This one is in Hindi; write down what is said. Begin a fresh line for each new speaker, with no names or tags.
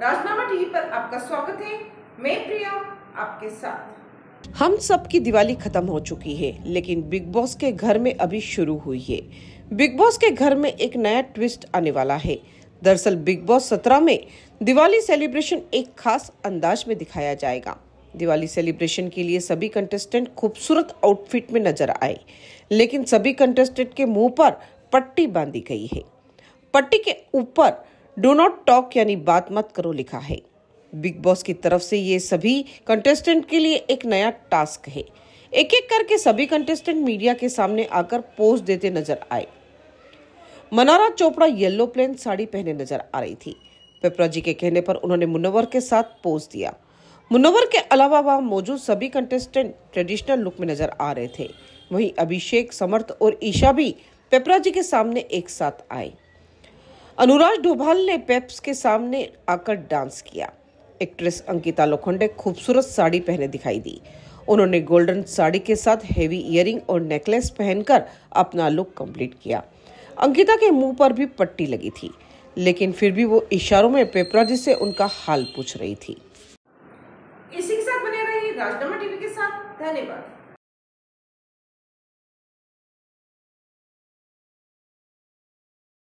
राजनामा टीवी पर आपका स्वागत है मैं प्रिया आपके साथ
हम सब की दिवाली खत्म हो चुकी है लेकिन बिग बॉस के घर में अभी शुरू हुई है बिग बॉस के घर में एक नया ट्विस्ट आने वाला है दरअसल बिग बॉस सत्रह में दिवाली सेलिब्रेशन एक खास अंदाज में दिखाया जाएगा दिवाली सेलिब्रेशन के लिए सभी कंटेस्टेंट खूबसूरत आउटफिट में नजर आए लेकिन सभी कंटेस्टेंट के मुंह पर पट्टी बांधी गई है पट्टी के ऊपर डो नॉट टॉक यानी बात मत करो लिखा है बिग बॉस की तरफ से ये सभी कंटेस्टेंट के लिए एक नया टास्क है एक एक करके सभी कंटेस्टेंट मीडिया के सामने आकर पोज देते नजर आए मनारा चोपड़ा येलो प्लेन साड़ी पहने नजर आ रही थी पेपरा जी के कहने पर उन्होंने मुनवर के साथ पोज दिया मुनवर के अलावा वहाँ मौजूद सभी कंटेस्टेंट ट्रेडिशनल लुक में नजर आ रहे थे वहीं अभिषेक समर्थ और ईशा भी पेपरा जी के सामने एक साथ आए अनुराग डोभाल ने पेप्स के सामने आकर डांस किया एक्ट्रेस अंकिता लोखंडे खूबसूरत साड़ी पहने दिखाई दी उन्होंने गोल्डन साड़ी के साथ हेवी इयरिंग और नेकलेस पहनकर अपना लुक कंप्लीट किया अंकिता के मुंह पर भी पट्टी लगी थी लेकिन फिर भी वो इशारों में पेपराजी से उनका हाल पूछ रही थी
इसी के साथ बने रहिए राजनामा टीवी के साथ धन्यवाद